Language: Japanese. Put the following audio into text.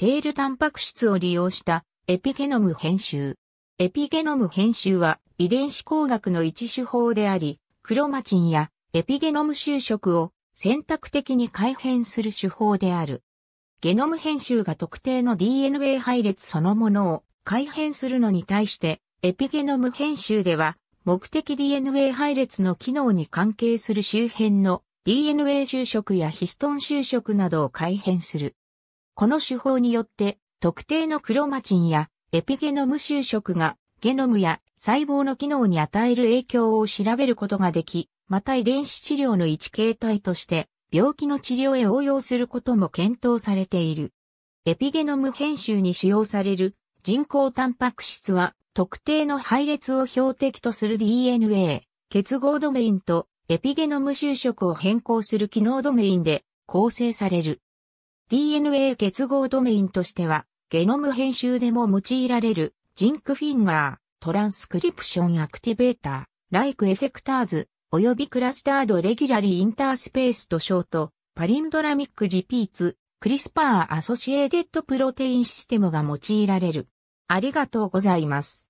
テールタンパク質を利用したエピゲノム編集。エピゲノム編集は遺伝子工学の一手法であり、クロマチンやエピゲノム修飾を選択的に改変する手法である。ゲノム編集が特定の DNA 配列そのものを改変するのに対して、エピゲノム編集では、目的 DNA 配列の機能に関係する周辺の DNA 修飾やヒストン修飾などを改変する。この手法によって、特定のクロマチンやエピゲノム修飾がゲノムや細胞の機能に与える影響を調べることができ、また遺伝子治療の一形態として病気の治療へ応用することも検討されている。エピゲノム編集に使用される人工タンパク質は特定の配列を標的とする DNA、結合ドメインとエピゲノム修飾を変更する機能ドメインで構成される。DNA 結合ドメインとしては、ゲノム編集でも用いられる、ジンクフィンガー、トランスクリプションアクティベーター、ライクエフェクターズ、及びクラスタードレギュラリーインタースペースとショート、パリンドラミックリピーツ、クリスパーアソシエーデッドプロテインシステムが用いられる。ありがとうございます。